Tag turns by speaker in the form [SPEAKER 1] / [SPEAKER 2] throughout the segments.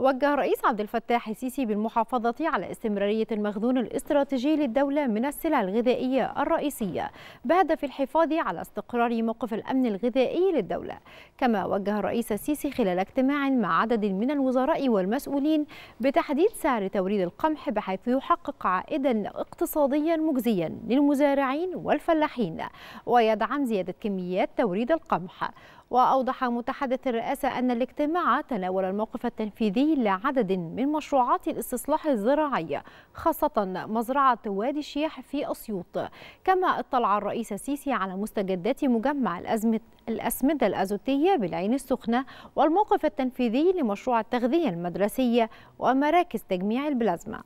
[SPEAKER 1] وجه الرئيس عبد الفتاح السيسي بالمحافظة على استمرارية المخزون الاستراتيجي للدولة من السلع الغذائية الرئيسية بهدف الحفاظ على استقرار موقف الأمن الغذائي للدولة كما وجه الرئيس السيسي خلال اجتماع مع عدد من الوزراء والمسؤولين بتحديد سعر توريد القمح بحيث يحقق عائدا اقتصاديا مجزيا للمزارعين والفلاحين ويدعم زيادة كميات توريد القمح وأوضح متحدث الرئاسة أن الاجتماع تناول الموقف التنفيذي لعدد من مشروعات الاستصلاح الزراعي خاصة مزرعة وادي الشيح في أسيوط كما اطلع الرئيس السيسي على مستجدات مجمع الأزمة الأسمدة الأزوتية بالعين السخنة والموقف التنفيذي لمشروع التغذية المدرسية ومراكز تجميع البلازما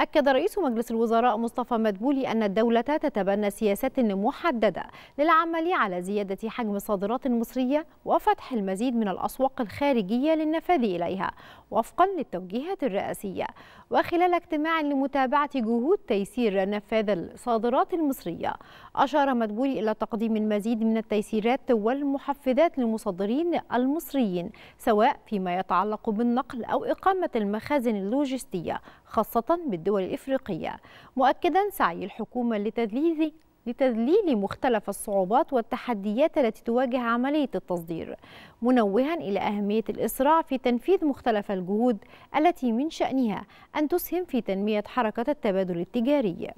[SPEAKER 1] أكد رئيس مجلس الوزراء مصطفى مدبولي أن الدولة تتبنى سياسات محددة للعمل على زيادة حجم الصادرات المصرية وفتح المزيد من الأسواق الخارجية للنفاذ إليها وفقا للتوجيهات الرئاسية وخلال اجتماع لمتابعة جهود تيسير نفاذ الصادرات المصرية أشار مدبولي إلى تقديم المزيد من التيسيرات والمحفزات للمصدرين المصريين سواء فيما يتعلق بالنقل أو إقامة المخازن اللوجستية خاصة بالدولة الدول الإفريقية مؤكدا سعي الحكومة لتذليل لتذليل مختلف الصعوبات والتحديات التي تواجه عملية التصدير منوها إلى أهمية الإسراع في تنفيذ مختلف الجهود التي من شأنها أن تسهم في تنمية حركة التبادل التجاري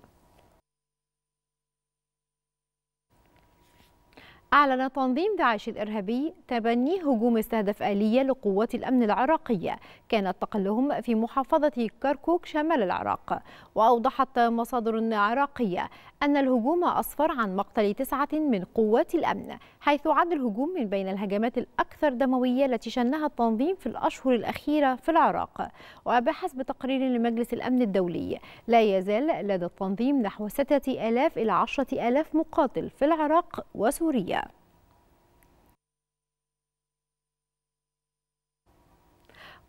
[SPEAKER 1] أعلن تنظيم داعش الإرهابي تبني هجوم استهدف آلية لقوات الأمن العراقية كانت تقلهم في محافظة كركوك شمال العراق وأوضحت مصادر عراقية أن الهجوم أصفر عن مقتل تسعة من قوات الأمن حيث عد الهجوم من بين الهجمات الأكثر دموية التي شنها التنظيم في الأشهر الأخيرة في العراق وبحسب تقرير لمجلس الأمن الدولي لا يزال لدى التنظيم نحو 6000 إلى 10000 مقاتل في العراق وسوريا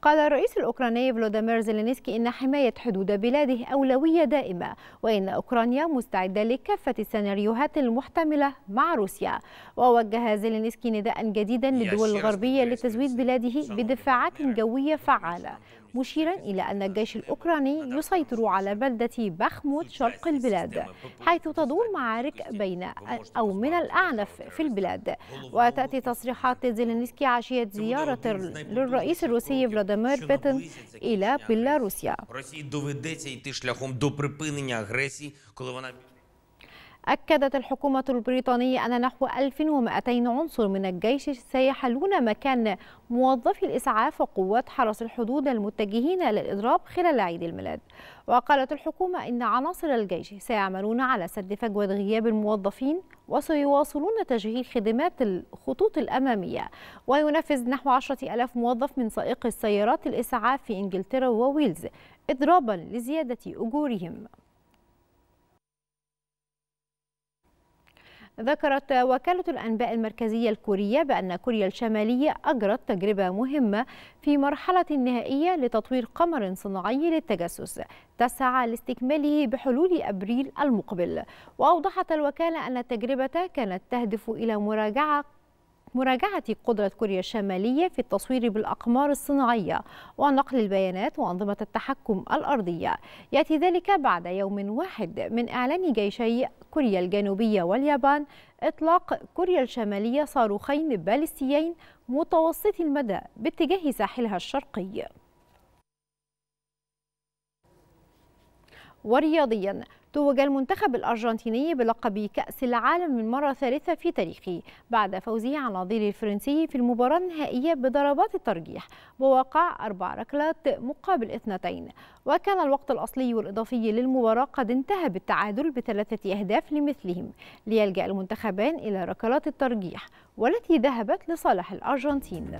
[SPEAKER 1] قال الرئيس الأوكراني فلوديمير زيلينسكي إن حماية حدود بلاده أولوية دائمة وإن أوكرانيا مستعدة لكافة السيناريوهات المحتملة مع روسيا ووجه زيلينسكي نداء جديدا للدول الغربية لتزويد بلاده بدفاعات جوية فعالة مشيرا إلى أن الجيش الأوكراني يسيطر على بلدة بخموت شرق البلاد حيث تدور معارك بين أو من الأعنف في البلاد وتأتي تصريحات زيلينسكي عشية زيارة للرئيس الروسي فلاديمير Володимир Петин, Ілля Пілля Руся. Росії доведеться йти шляхом до припинення агресії, коли вона أكدت الحكومة البريطانية أن نحو 1200 عنصر من الجيش سيحلون مكان موظفي الإسعاف وقوات حرس الحدود المتجهين للإضراب خلال عيد الميلاد وقالت الحكومة إن عناصر الجيش سيعملون على سد فجوة غياب الموظفين وسيواصلون تشغيل خدمات الخطوط الأمامية وينفذ نحو 10 ألاف موظف من سائق السيارات الإسعاف في إنجلترا وويلز إضرابا لزيادة أجورهم ذكرت وكالة الأنباء المركزية الكورية بأن كوريا الشمالية أجرت تجربة مهمة في مرحلة نهائية لتطوير قمر صناعي للتجسس تسعى لاستكماله بحلول أبريل المقبل وأوضحت الوكالة أن التجربة كانت تهدف إلى مراجعة مراجعة قدرة كوريا الشمالية في التصوير بالأقمار الصناعية ونقل البيانات وأنظمة التحكم الأرضية يأتي ذلك بعد يوم واحد من إعلان جيشي كوريا الجنوبية واليابان إطلاق كوريا الشمالية صاروخين باليستيين متوسطي المدى باتجاه ساحلها الشرقي ورياضيا توج المنتخب الأرجنتيني بلقب كأس العالم للمرة ثالثة في تاريخه بعد فوزه على النظير الفرنسي في المباراة النهائية بضربات الترجيح بواقع أربع ركلات مقابل اثنتين وكان الوقت الأصلي والإضافي للمباراة قد انتهى بالتعادل بثلاثة أهداف لمثلهم ليلجأ المنتخبان إلى ركلات الترجيح والتي ذهبت لصالح الأرجنتين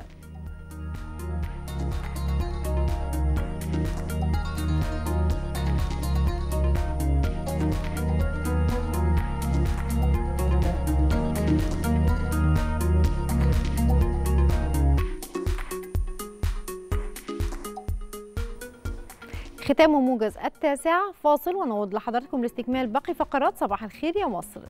[SPEAKER 1] ختام موجز التاسع فاصل ونعود لحضراتكم لاستكمال باقي فقرات صباح الخير يا مصر